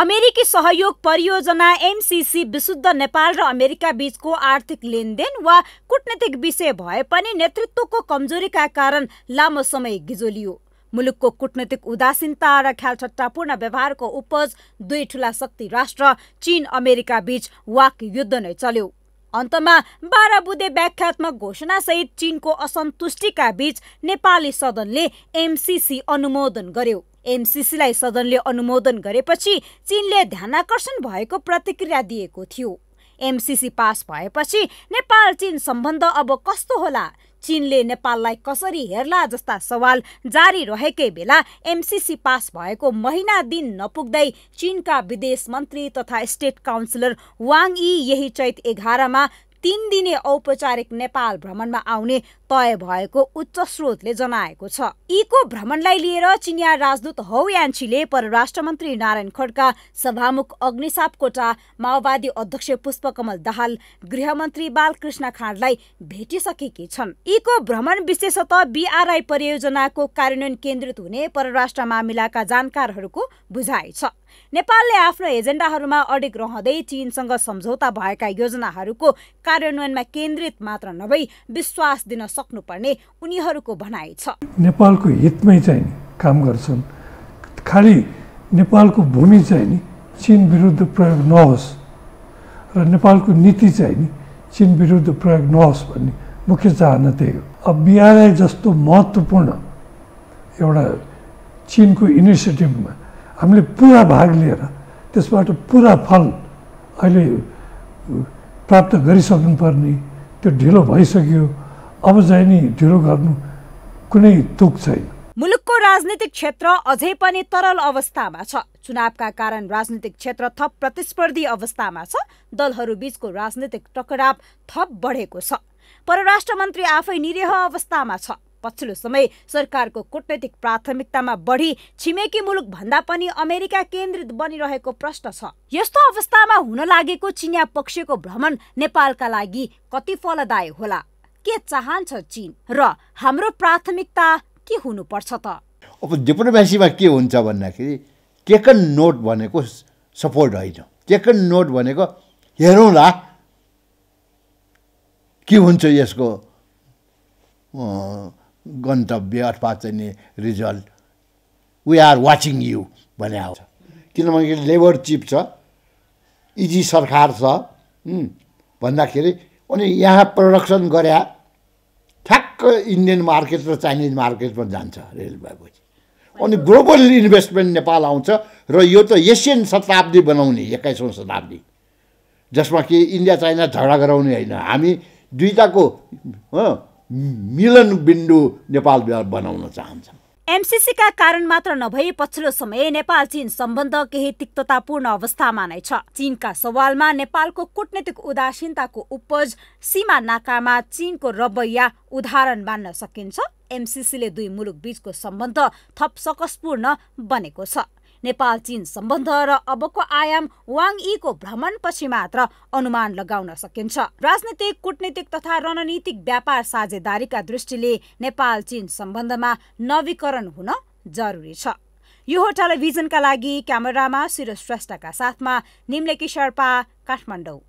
अमेरिकी सहयोग परियोजना एमसिसी विशुद्ध नेपाल र अमेरिका बीचको आर्थिक लेनदेन वा कुटनीतिक विषय भए पनि नेतृत्वको कमजोरीका कारण लामो समय गिजोलियो मुलुकको कूटनैतिक उदासीनता र ख्यालठट्टापूर्ण व्यवहारको उपज दुई ठुला शक्ति राष्ट्र चीन अमेरिका बीच वाक युद्ध नै चल्यो अन्तमा बाह्र बुधे व्याख्यात्मक घोषणासहित चीनको असन्तुष्टिका बीच नेपाली सदनले एमसिसी अनुमोदन गर्यो एमसिसीलाई सदनले अनुमोदन गरेपछि चीनले ध्यानाकर्षण भएको प्रतिक्रिया दिएको थियो एमसिसी पास भएपछि नेपाल चीन सम्बन्ध अब कस्तो होला चीनले नेपाललाई कसरी हेर्ला जस्ता सवाल जारी रहेकै बेला एमसिसी पास भएको महिना दिन नपुग्दै चीनका विदेश मन्त्री तथा स्टेट काउन्सिलर वाङ यी यही चैत एघारमा तिन दिने औपचारिक नेपाल भ्रमणमा आउने तय भएको उच्च स्रोतले जनाएको छ यीको भ्रमणलाई लिएर चिनिया राजदूत हौ यान्छीले परराष्ट्र मन्त्री नारायण खड्का सभामुख अग्निसाप कोटा माओवादी अध्यक्ष पुष्पकमल दाहाल गृहमन्त्री बालकृष्ण खाँडलाई भेटिसकेकी छन् यीको भ्रमण विशेषत बिआरआई परियोजनाको कार्यान्वयन केन्द्रित हुने परराष्ट्र मामिलाका जानकारहरूको बुझाइ छ नेपालले आफ्नो एजेन्डाहरूमा अडिग रहँदै चीनसँग सम्झौता भएका योजनाहरूको कार्यान्वयनमा केन्द्रित मात्र नभई विश्वास दिन सक्नुपर्ने उनीहरूको भनाइ छ नेपालको हितमै चाहिँ काम गर्छन् खालि नेपालको भूमि चाहिँ नि चिन विरुद्ध प्रयोग नहोस् र नेपालको नीति चाहिँ नि चिन विरुद्ध प्रयोग नहोस् भन्ने मुख्य चाहना त्यही हो अब बिहारलाई जस्तो महत्त्वपूर्ण एउटा चिनको इनिसिएटिभमा हामीले पुरा भाग लिएर त्यसबाट पुरा फल अहिले प्राप्त गरिसक्नुपर्ने त्यो ढिलो भइसक्यो अब चाहिँ नि ढिलो गर्नु कुनै तुक छैन मुलुकको राजनीतिक क्षेत्र अझै पनि तरल अवस्थामा छ चुनावका कारण राजनीतिक क्षेत्र थप प्रतिस्पर्धी अवस्थामा छ दलहरू बिचको राजनीतिक टकराव थप बढेको छ परराष्ट्र मन्त्री आफै निरीह अवस्थामा छ पछिल्लो समय सरकारको कुटनैतिक प्राथमिकतामा बढी छिमेकी मुलुक भन्दा पनि अमेरिका केन्द्रित बनिरहेको प्रश्न छ यस्तो अवस्थामा हुन लागेको चिनिया पक्षको भ्रमण नेपालका लागि कति फलदायी होला के चाहन्छ चिन र हाम्रो प्राथमिकता के हुनुपर्छ त अब डिप्लोमेसीमा के हुन्छ भन्दाखेरि टेकन नोट भनेको सपोर्ट होइन टेकन नोट भनेको हेरौँला के हुन्छ यसको गन्तव्य अथवा चाहिँ नि result we are watching you भने आउँछ किनभने लेबर चिप छ इजी सरकार छ भन्दाखेरि अनि यहाँ प्रडक्सन गरे ठ्याक्क इन्डियन मार्केट र चाइनिज मार्केटमा जान्छ रेल भएपछि अनि ग्लोबल इन्भेस्टमेन्ट नेपाल आउँछ र यो त एसियन शताब्दी बनाउने एक्काइसौँ शताब्दी जसमा कि इन्डिया चाइना झगडा गराउने होइन हामी दुइटाको मिलन बिन्दु नेपाल बिहार बनाउन चाहन्छन् एमसिसीका कारण मात्र नभई पछिल्लो समय नेपाल चीन सम्बन्ध केही तिक्ततापूर्ण अवस्थामा नै छ चीनका सवालमा नेपालको कूटनीतिक उदासीनताको उपज सीमा नाकामा चीनको रवैया उदाहरण मान्न सकिन्छ एमसिसीले दुई मुलुक बीचको सम्बन्ध थप सकसपूर्ण बनेको छ नेपाल चीन सम्बन्ध र अबको आयाम वाङ यीको भ्रमणपछि मात्र अनुमान लगाउन सकिन्छ राजनीतिक कुटनीतिक तथा रणनीतिक व्यापार साझेदारीका दृष्टिले नेपाल चीन सम्बन्धमा नवीकरण हुन जरुरी छ यो टेलिभिजनका लागि क्यामेरामा शिर श्रेष्ठका साथमा निम्लेकी शर्पा काठमाडौँ